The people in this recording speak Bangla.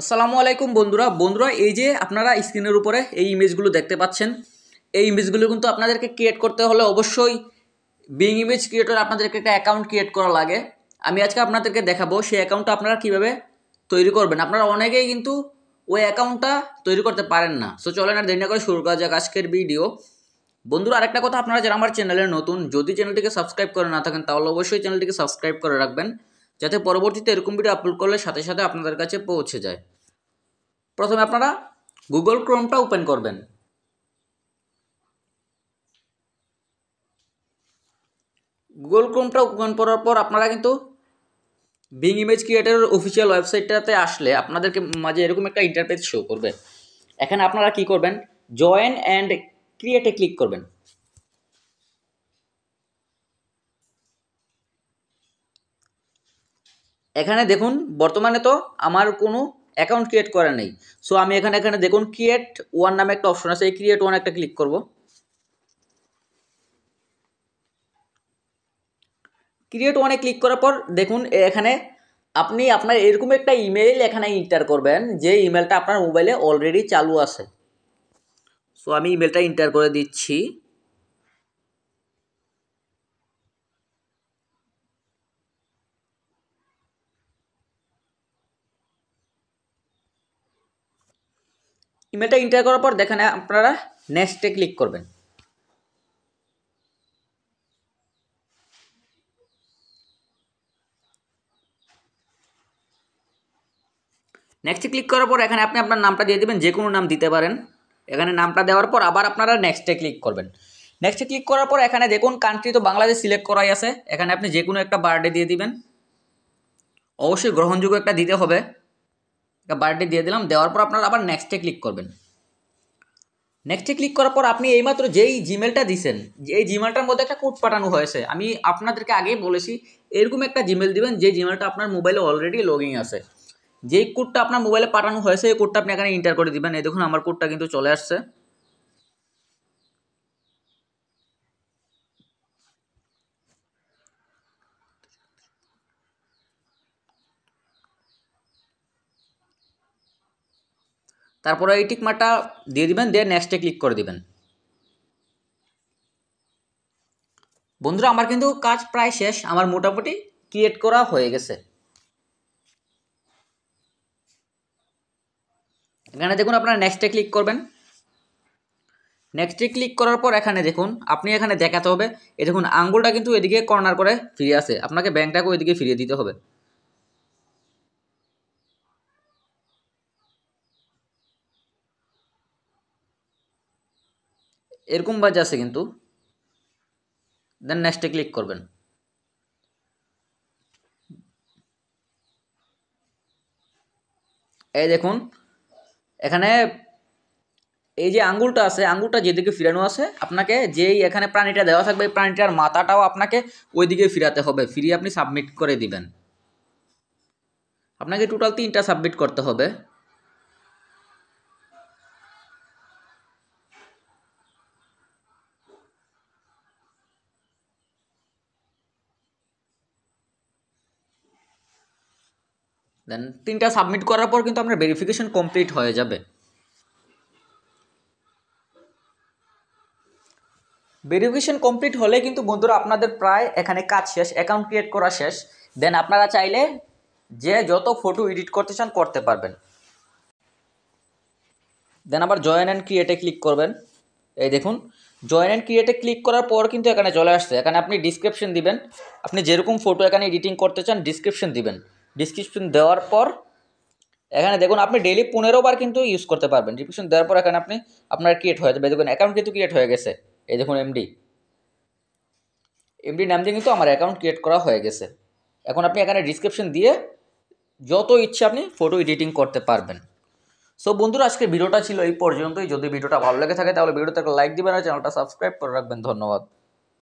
আসসালামু আলাইকুম বন্ধুরা বন্ধুরা এই যে আপনারা স্ক্রিনের উপরে এই ইমেজগুলো দেখতে পাচ্ছেন এই ইমেজগুলো কিন্তু আপনাদেরকে ক্রিয়েট করতে হলে অবশ্যই বিং ইমেজ ক্রিয়েটর আপনাদেরকে একটা অ্যাকাউন্ট ক্রিয়েট করা লাগে আমি আজকে আপনাদেরকে দেখাবো সেই অ্যাকাউন্টটা আপনারা কীভাবে তৈরি করবেন আপনারা অনেকেই কিন্তু ওই অ্যাকাউন্টটা তৈরি করতে পারেন না সো চলেন আর দেরি করে শুরু করা যাক আজকের ভিডিও বন্ধুরা আরেকটা কথা আপনারা যারা আমার চ্যানেলে নতুন যদি চ্যানেলটিকে সাবস্ক্রাইব করে না থাকেন তাহলে অবশ্যই চ্যানেলটিকে সাবস্ক্রাইব করে রাখবেন যাতে পরবর্তীতে এরকম ভিডিও আপলোড করলে সাথে সাথে আপনাদের কাছে পৌঁছে যায় প্রথমে আপনারা গুগল ক্রোমটা ওপেন করবেন গুগল ক্রোমটা ওপেন করার পর আপনারা কিন্তু বিং ইমেজ ক্রিয়েটারের অফিসিয়াল ওয়েবসাইটটাতে আসলে আপনাদেরকে মাঝে এরকম একটা ইন্টারপ্রেস শো করবে এখানে আপনারা কি করবেন জয়েন অ্যান্ড ক্রিয়েটে ক্লিক করবেন এখানে দেখুন বর্তমানে তো আমার কোনো অ্যাকাউন্ট ক্রিয়েট করা নেই সো আমি এখানে এখানে দেখুন ক্রিয়েট ওয়ান নামে একটা অপশন আছে এই ক্রিয়েট ওয়ান একটা ক্লিক করব ক্রিয়েট ওয়ানে ক্লিক করার পর দেখুন এখানে আপনি আপনার এরকম একটা ইমেল এখানে ইন্টার করবেন যে ইমেলটা আপনার মোবাইলে অলরেডি চালু আছে সো আমি ইমেলটা ইন্টার করে দিচ্ছি ইমেলটা এন্টার করার পর দেখেন আপনারা নেক্সটে ক্লিক করবেন নেক্সটে ক্লিক করার পর এখানে আপনি আপনার নামটা দিয়ে দেবেন যে কোনো নাম দিতে পারেন এখানে নামটা দেওয়ার পর আবার আপনারা নেক্সটে ক্লিক করবেন নেক্সটে ক্লিক করার পর এখানে দেখুন কান্ট্রি তো বাংলাদেশ সিলেক্ট করাই আছে এখানে আপনি যে কোনো একটা বার্থডে দিয়ে দিবেন অবশ্যই গ্রহণযোগ্য একটা দিতে হবে বার্থডে দিয়ে দিলাম দেওয়ার পর আপনারা আবার নেক্সটে ক্লিক করবেন নেক্সটে ক্লিক করার পর আপনি এইমাত্র যেই জিমেলটা দিছেন এই জিমেলটার মধ্যে একটা কোড পাঠানো হয়েছে আমি আপনাদেরকে আগেই বলেছি এরকম একটা জিমেল দিবেন যে জিমেলটা আপনার মোবাইলে অলরেডি লগিং আছে যেই কোডটা আপনার মোবাইলে পাঠানো হয়েছে এই কোডটা আপনি এখানে ইন্টার করে দিবেন এই দেখুন আমার কোডটা কিন্তু চলে আসছে তারপরে এই টিকমাটা দিয়ে দিবেন দিয়ে নেক্সটে ক্লিক করে দিবেন বন্ধুরা আমার কিন্তু কাজ প্রায় শেষ আমার মোটামুটি ক্রিয়েট করা হয়ে গেছে এখানে দেখুন আপনারা নেক্সটে ক্লিক করবেন নেক্সটে ক্লিক করার পর এখানে দেখুন আপনি এখানে দেখাতে হবে এই দেখুন আঙ্গুলটা কিন্তু এদিকে কর্নার করে ফিরে আসে আপনাকে ব্যাংকটাকে ওইদিকে ফিরিয়ে দিতে হবে এরকম বাজ আছে কিন্তু দেন নেক্সটে ক্লিক করবেন এই দেখুন এখানে এই যে আঙ্গুলটা আছে আঙ্গুলটা যেদিকে ফিরানো আছে আপনাকে যেই এখানে প্রাণীটা দেওয়া থাকবে এই প্রাণীটার মাথাটাও আপনাকে ওইদিকে ফিরাতে হবে ফিরিয়ে আপনি সাবমিট করে দিবেন আপনাকে টোটাল তিনটা সাবমিট করতে হবে দেন তিনটা সাবমিট করার পর কিন্তু আপনার ভেরিফিকেশন কমপ্লিট হয়ে যাবে ভেরিফিকেশন কমপ্লিট হলে কিন্তু বন্ধুরা আপনাদের প্রায় এখানে কাজ শেষ অ্যাকাউন্ট ক্রিয়েট করা শেষ দেন আপনারা চাইলে যে যত ফটো এডিট করতে চান করতে পারবেন দেন আবার জয়েন অ্যান্ড ক্রিয়েটে ক্লিক করবেন এই দেখুন জয়েন অ্যান্ড ক্রিয়েটে ক্লিক করার পর কিন্তু এখানে চলে আসছে এখানে আপনি ডিসক্রিপশন দিবেন আপনি যেরকম ফটো এখানে এডিটিং করতে চান ডিসক্রিপশন দিবেন ডিসক্রিপশন দেওয়ার পর এখানে দেখুন আপনি ডেলি পনেরো বার কিন্তু ইউজ করতে পারবেন ডিসক্রিপশন দেওয়ার পর এখানে আপনি আপনার ক্রিয়েট হয়ে যাবে দেখুন অ্যাকাউন্ট কিন্তু ক্রিয়েট হয়ে গেছে এই দেখুন এমডি এমডি নাম দিয়ে কিন্তু আমার অ্যাকাউন্ট ক্রিয়েট করা হয়ে গেছে এখন আপনি এখানে ডিসক্রিপশন দিয়ে যত ইচ্ছে আপনি ফটো এডিটিং করতে পারবেন সো বন্ধুরা আজকে ভিডিওটা ছিল এই পর্যন্তই যদি ভিডিওটা ভালো লেগে থাকে তাহলে ভিডিওতে একটা লাইক দিবেন আর চ্যানেলটা সাবস্ক্রাইব করে রাখবেন ধন্যবাদ